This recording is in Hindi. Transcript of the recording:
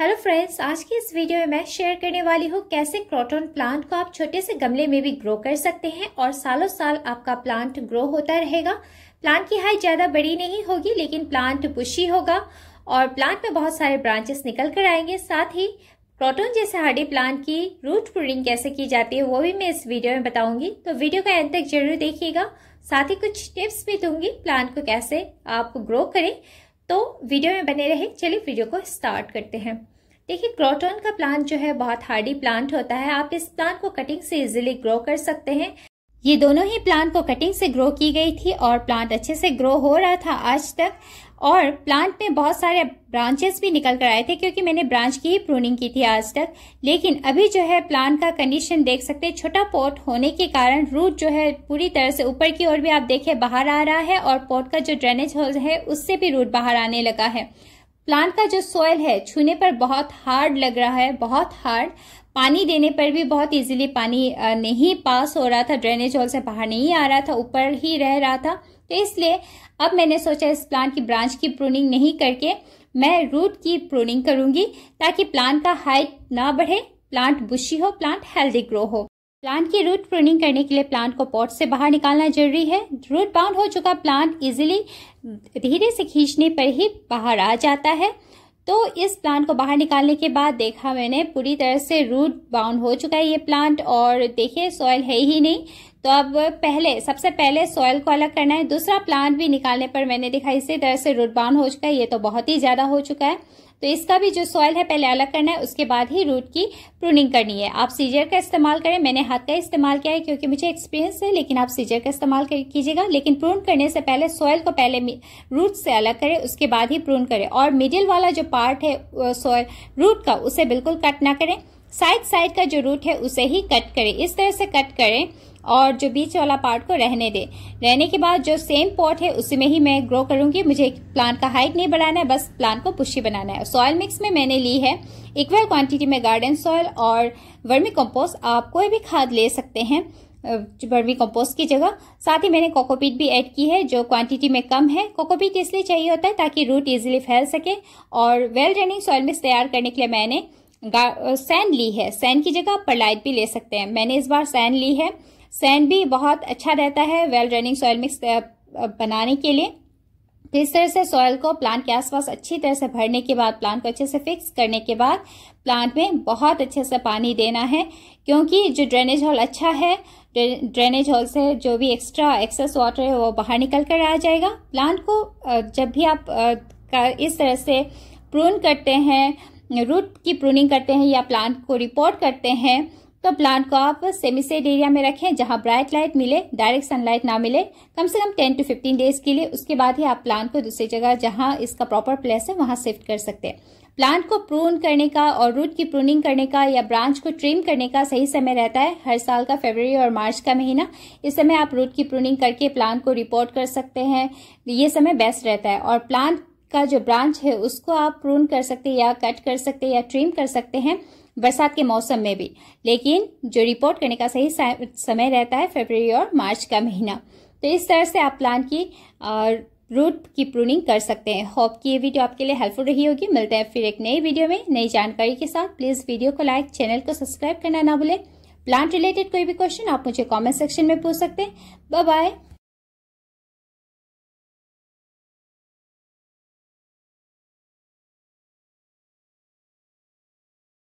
हेलो फ्रेंड्स आज की इस वीडियो में मैं शेयर करने वाली हूँ कैसे क्रोटोन प्लांट को आप छोटे से गमले में भी ग्रो कर सकते हैं और सालों साल आपका प्लांट ग्रो होता रहेगा प्लांट की हाइट ज़्यादा बड़ी नहीं होगी लेकिन प्लांट बुशी होगा और प्लांट में बहुत सारे ब्रांचेस निकल कर आएंगे साथ ही क्रोटोन जैसे हार्डी प्लांट की रूट प्रूडिंग कैसे की जाती है वो भी मैं इस वीडियो में बताऊंगी तो वीडियो का एंड तक जरूर देखिएगा साथ ही कुछ टिप्स भी दूंगी प्लांट को कैसे आप ग्रो करें तो वीडियो में बने रहे चलिए वीडियो को स्टार्ट करते हैं देखिए क्रोटोन का प्लांट जो है बहुत हार्डी प्लांट होता है आप इस प्लांट को कटिंग से इजिली ग्रो कर सकते हैं ये दोनों ही प्लांट को कटिंग से ग्रो की गई थी और प्लांट अच्छे से ग्रो हो रहा था आज तक और प्लांट में बहुत सारे ब्रांचेस भी निकल कर आए थे क्योंकि मैंने ब्रांच की ही प्रूनिंग की थी आज तक लेकिन अभी जो है प्लांट का कंडीशन देख सकते हैं छोटा पॉट होने के कारण रूट जो है पूरी तरह से ऊपर की ओर भी आप देखें बाहर आ रहा है और पॉट का जो ड्रेनेज होल है उससे भी रूट बाहर आने लगा है प्लांट का जो सॉयल है छूने पर बहुत हार्ड लग रहा है बहुत हार्ड पानी देने पर भी बहुत इजीली पानी नहीं पास हो रहा था ड्रेनेज होल से बाहर नहीं आ रहा था ऊपर ही रह रहा था तो इसलिए अब मैंने सोचा इस प्लांट की ब्रांच की प्रूनिंग नहीं करके मैं रूट की प्रूनिंग करूंगी ताकि प्लांट का हाइट ना बढ़े प्लांट बुशी हो प्लांट हेल्दी ग्रो हो प्लांट की रूट प्रूनिंग करने के लिए प्लांट को पॉट से बाहर निकालना जरूरी है रूट बाउंड हो चुका प्लांट इजिली धीरे से खींचने पर ही बाहर आ जाता है तो इस प्लांट को बाहर निकालने के बाद देखा मैंने पूरी तरह से रूट बाउंड हो चुका है ये प्लांट और देखिए सॉयल है ही नहीं तो अब पहले सबसे पहले सॉयल को अलग करना है दूसरा प्लांट भी निकालने पर मैंने देखा इसी तरह से रूट बाउंड हो चुका है ये तो बहुत ही ज़्यादा हो चुका है तो इसका भी जो सॉयल है पहले अलग करना है उसके बाद ही रूट की प्रूनिंग करनी है आप सीजर का इस्तेमाल करें मैंने हाथ का इस्तेमाल किया है क्योंकि मुझे एक्सपीरियंस है लेकिन आप सीजर का इस्तेमाल कीजिएगा लेकिन प्रून करने से पहले सॉयल को पहले रूट से अलग करें उसके बाद ही प्रून करें और मिडिल वाला जो पार्ट है सॉयल रूट का उसे बिल्कुल कट ना करें साइड साइड का जो रूट है उसे ही कट करें इस तरह से कट करें और जो बीच वाला पार्ट को रहने दे रहने के बाद जो सेम पॉट है उसी में ही मैं ग्रो करूंगी मुझे प्लांट का हाइट नहीं बढ़ाना है बस प्लांट को पुष्टी बनाना है सॉयल मिक्स में मैंने ली है इक्वल क्वांटिटी में गार्डन सॉयल और वर्मी कंपोस्ट आप कोई भी खाद ले सकते हैं वर्मी कंपोस्ट की जगह साथ ही मैंने कोकोपीट भी ऐड की है जो क्वांटिटी में कम है कोकोपीट इसलिए चाहिए होता है ताकि रूट इजिली फैल सके और वेल ड्रेनिंग सॉयल मिक्स तैयार करने के लिए मैंने सैन ली है सैन की जगह परलाइट भी ले सकते हैं मैंने इस बार सैन ली है सैन भी बहुत अच्छा रहता है वेल रनिंग सॉयल मिक्स बनाने के लिए तो इस तरह से सॉयल को प्लांट के आसपास अच्छी तरह से भरने के बाद प्लांट को अच्छे से फिक्स करने के बाद प्लांट में बहुत अच्छे से पानी देना है क्योंकि जो ड्रेनेज हॉल अच्छा है ड्रेनेज हॉल से जो भी एक्स्ट्रा एक्सेस वाटर है वो बाहर निकल कर आ जाएगा प्लांट को जब भी आप इस तरह से प्रून करते हैं रूट की प्रूनिंग करते हैं या प्लांट को रिपोर्ट करते हैं तो प्लांट को आप सेमी सेड एरिया में रखें जहां ब्राइट लाइट मिले डायरेक्ट सनलाइट ना मिले कम से कम टेन टू फिफ्टीन डेज के लिए उसके बाद ही आप प्लांट को दूसरी जगह जहां इसका प्रॉपर प्लेस है वहां शिफ्ट कर सकते हैं प्लांट को प्रून करने का और रूट की प्रूनिंग करने का या ब्रांच को ट्रिम करने का सही समय रहता है हर साल का फरवरी और मार्च का महीना इस समय आप रूट की प्रूनिंग करके प्लांट को रिपोर्ट कर सकते हैं ये समय बेस्ट रहता है और प्लांट का जो ब्रांच है उसको आप प्रून कर सकते या कट कर सकते हैं या ट्रिम कर सकते हैं बरसात के मौसम में भी लेकिन जो रिपोर्ट करने का सही समय रहता है फरवरी और मार्च का महीना तो इस तरह से आप प्लांट की रूट की प्रूनिंग कर सकते हैं होप कि ये वीडियो आपके लिए हेल्पफुल रही होगी मिलते हैं फिर एक नई वीडियो में नई जानकारी के साथ प्लीज़ वीडियो को लाइक चैनल को सब्सक्राइब करना ना भूलें प्लांट रिलेटेड कोई भी क्वेश्चन आप मुझे कमेंट सेक्शन में पूछ सकते हैं बाय बाय